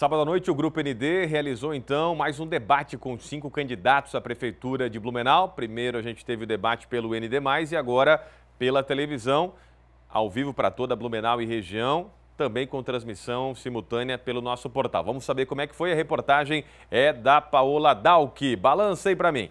Sábado à noite, o Grupo ND realizou então mais um debate com cinco candidatos à Prefeitura de Blumenau. Primeiro a gente teve o debate pelo ND, e agora pela televisão, ao vivo para toda Blumenau e região, também com transmissão simultânea pelo nosso portal. Vamos saber como é que foi a reportagem, é da Paola Dalk. Balança aí para mim.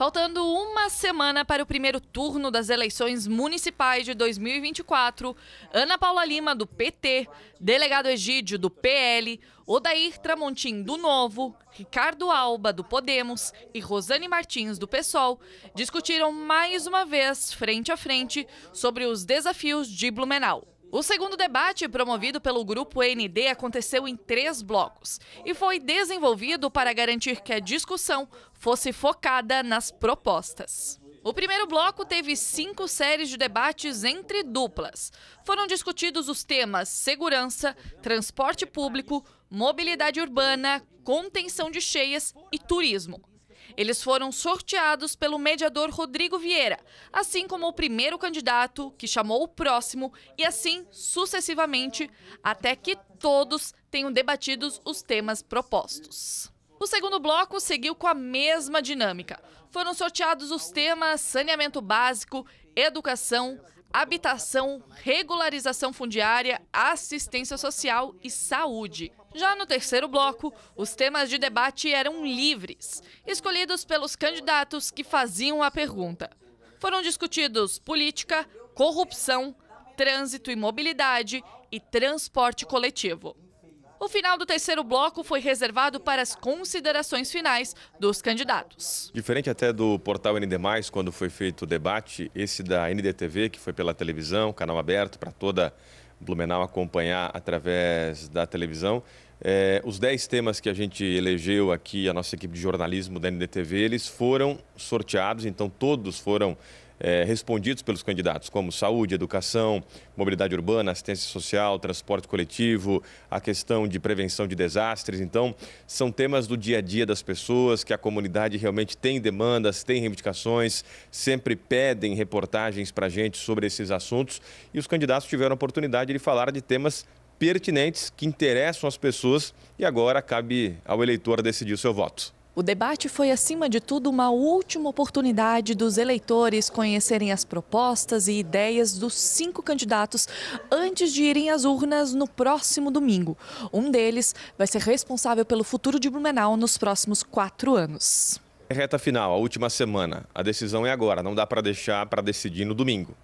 Faltando uma semana para o primeiro turno das eleições municipais de 2024, Ana Paula Lima, do PT, delegado Egídio, do PL, Odair Tramontim, do Novo, Ricardo Alba, do Podemos e Rosane Martins, do PSOL, discutiram mais uma vez, frente a frente, sobre os desafios de Blumenau. O segundo debate, promovido pelo Grupo ND, aconteceu em três blocos e foi desenvolvido para garantir que a discussão fosse focada nas propostas. O primeiro bloco teve cinco séries de debates entre duplas. Foram discutidos os temas segurança, transporte público, mobilidade urbana, contenção de cheias e turismo. Eles foram sorteados pelo mediador Rodrigo Vieira, assim como o primeiro candidato, que chamou o próximo, e assim sucessivamente, até que todos tenham debatidos os temas propostos. O segundo bloco seguiu com a mesma dinâmica. Foram sorteados os temas saneamento básico, educação, habitação, regularização fundiária, assistência social e saúde. Já no terceiro bloco, os temas de debate eram livres, escolhidos pelos candidatos que faziam a pergunta. Foram discutidos política, corrupção, trânsito e mobilidade e transporte coletivo. O final do terceiro bloco foi reservado para as considerações finais dos candidatos. Diferente até do portal ND, quando foi feito o debate, esse da NDTV, que foi pela televisão, canal aberto para toda Blumenau acompanhar através da televisão. É, os 10 temas que a gente elegeu aqui, a nossa equipe de jornalismo da NDTV, eles foram sorteados, então todos foram é, respondidos pelos candidatos, como saúde, educação, mobilidade urbana, assistência social, transporte coletivo, a questão de prevenção de desastres. Então, são temas do dia a dia das pessoas que a comunidade realmente tem demandas, tem reivindicações, sempre pedem reportagens para a gente sobre esses assuntos e os candidatos tiveram a oportunidade de falar de temas pertinentes que interessam as pessoas e agora cabe ao eleitor decidir o seu voto. O debate foi, acima de tudo, uma última oportunidade dos eleitores conhecerem as propostas e ideias dos cinco candidatos antes de irem às urnas no próximo domingo. Um deles vai ser responsável pelo futuro de Blumenau nos próximos quatro anos. É reta final, a última semana. A decisão é agora, não dá para deixar para decidir no domingo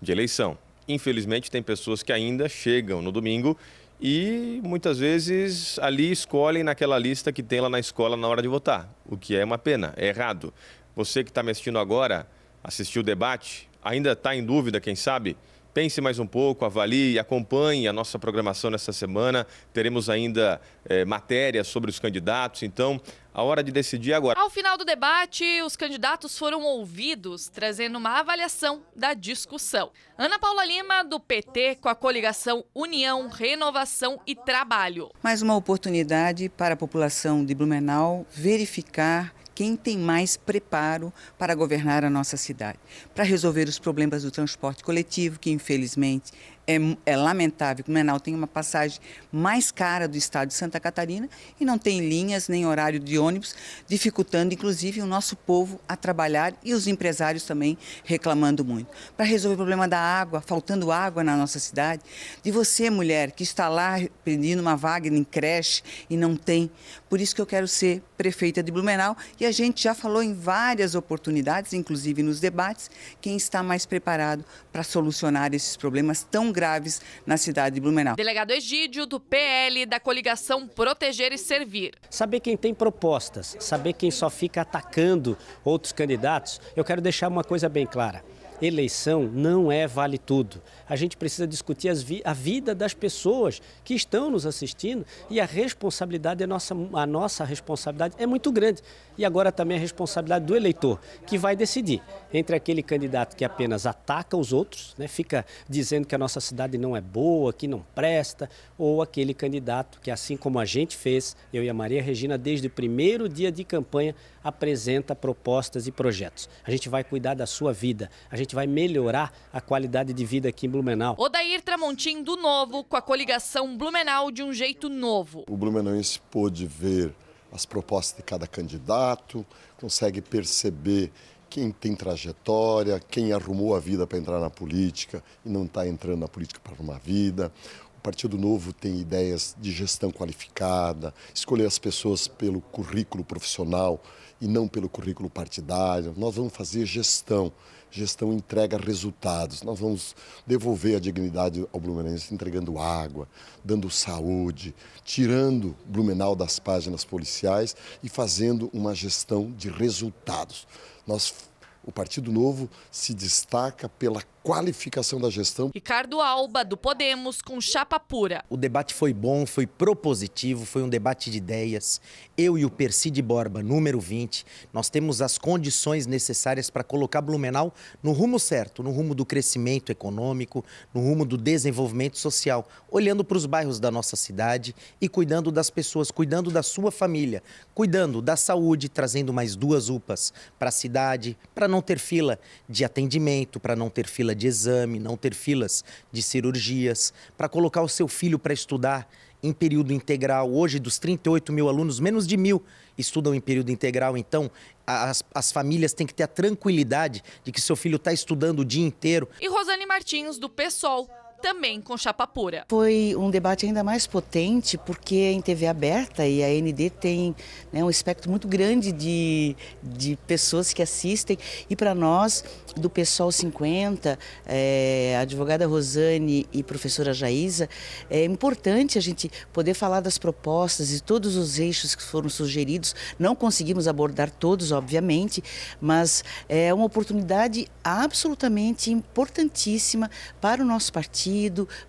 de eleição. Infelizmente, tem pessoas que ainda chegam no domingo e muitas vezes ali escolhem naquela lista que tem lá na escola na hora de votar, o que é uma pena, é errado. Você que está me assistindo agora, assistiu o debate, ainda está em dúvida, quem sabe? pense mais um pouco, avalie, acompanhe a nossa programação nessa semana. Teremos ainda é, eh, matérias sobre os candidatos, então a hora de decidir agora. Ao final do debate, os candidatos foram ouvidos, trazendo uma avaliação da discussão. Ana Paula Lima, do PT, com a coligação União, Renovação e Trabalho. Mais uma oportunidade para a população de Blumenau verificar quem tem mais preparo para governar a nossa cidade, para resolver os problemas do transporte coletivo, que infelizmente é, é lamentável que o Menal tem uma passagem mais cara do estado de Santa Catarina e não tem linhas nem horário de ônibus, dificultando inclusive o nosso povo a trabalhar e os empresários também reclamando muito. Para resolver o problema da água, faltando água na nossa cidade, de você, mulher, que está lá pedindo uma vaga em creche e não tem. Por isso que eu quero ser prefeita de Blumenau e a gente já falou em várias oportunidades, inclusive nos debates, quem está mais preparado para solucionar esses problemas tão graves na cidade de Blumenau. Delegado Egídio, do PL, da coligação Proteger e Servir. Saber quem tem propostas, saber quem só fica atacando outros candidatos, eu quero deixar uma coisa bem clara eleição não é vale tudo. A gente precisa discutir vi a vida das pessoas que estão nos assistindo e a responsabilidade, é nossa, a nossa responsabilidade é muito grande. E agora também a responsabilidade do eleitor, que vai decidir entre aquele candidato que apenas ataca os outros, né, fica dizendo que a nossa cidade não é boa, que não presta, ou aquele candidato que, assim como a gente fez, eu e a Maria Regina, desde o primeiro dia de campanha, apresenta propostas e projetos. A gente vai cuidar da sua vida, a gente gente vai melhorar a qualidade de vida aqui em Blumenau. Odair Tramontim do Novo, com a coligação Blumenau de um jeito novo. O blumenauense pôde ver as propostas de cada candidato, consegue perceber quem tem trajetória, quem arrumou a vida para entrar na política e não está entrando na política para arrumar a vida. Partido Novo tem ideias de gestão qualificada, escolher as pessoas pelo currículo profissional e não pelo currículo partidário. Nós vamos fazer gestão. Gestão entrega resultados. Nós vamos devolver a dignidade ao Blumenau, entregando água, dando saúde, tirando Blumenau das páginas policiais e fazendo uma gestão de resultados. Nós o Partido Novo se destaca pela qualificação da gestão. Ricardo Alba, do Podemos, com chapa pura. O debate foi bom, foi propositivo, foi um debate de ideias. Eu e o Percy de Borba, número 20, nós temos as condições necessárias para colocar Blumenau no rumo certo, no rumo do crescimento econômico, no rumo do desenvolvimento social, olhando para os bairros da nossa cidade e cuidando das pessoas, cuidando da sua família, cuidando da saúde, trazendo mais duas UPAs para a cidade, para não ter fila de atendimento, para não ter fila de exame, não ter filas de cirurgias, para colocar o seu filho para estudar em período integral. Hoje, dos 38 mil alunos, menos de mil estudam em período integral. Então, as, as famílias têm que ter a tranquilidade de que seu filho está estudando o dia inteiro. E Rosane Martins, do PSOL, também com chapa pura. Foi um debate ainda mais potente, porque em TV aberta e a AND tem né, um espectro muito grande de, de pessoas que assistem. E para nós, do Pessoal 50, é, eh, a advogada Rosane e professora Jaísa, é importante a gente poder falar das propostas e todos os eixos que foram sugeridos. Não conseguimos abordar todos, obviamente, mas eh, é uma oportunidade absolutamente importantíssima para o nosso partido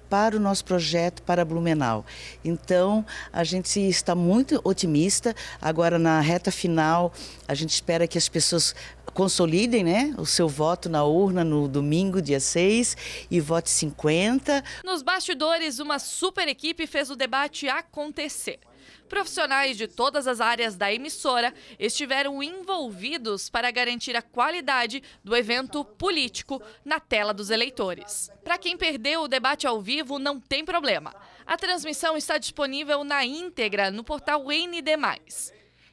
para o nosso projeto para Blumenau. Então, a gente está muito otimista. Agora, na reta final, a gente espera que as pessoas consolidem né, o seu voto na urna no domingo, dia 6, e vote 50. Nos bastidores, uma super equipe fez o debate acontecer. Profissionais de todas as áreas da emissora estiveram envolvidos para garantir a qualidade do evento político na tela dos eleitores. Para quem perdeu o debate ao vivo, não tem problema. A transmissão está disponível na íntegra no portal ND.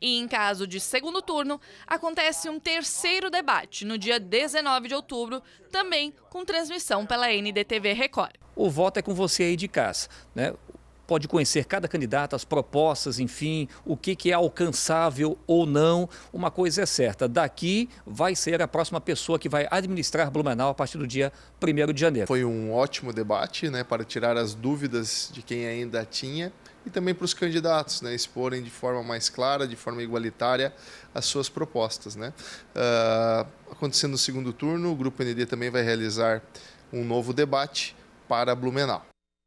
E em caso de segundo turno, acontece um terceiro debate no dia 19 de outubro, também com transmissão pela NDTV Record. O voto é com você aí de casa. Né? pode conhecer cada candidato, as propostas, enfim, o que, que é alcançável ou não. Uma coisa é certa, daqui vai ser a próxima pessoa que vai administrar Blumenau a partir do dia 1 de janeiro. Foi um ótimo debate né, para tirar as dúvidas de quem ainda tinha e também para os candidatos né, exporem de forma mais clara, de forma igualitária, as suas propostas. Né? Uh, acontecendo o segundo turno, o Grupo ND também vai realizar um novo debate para Blumenau.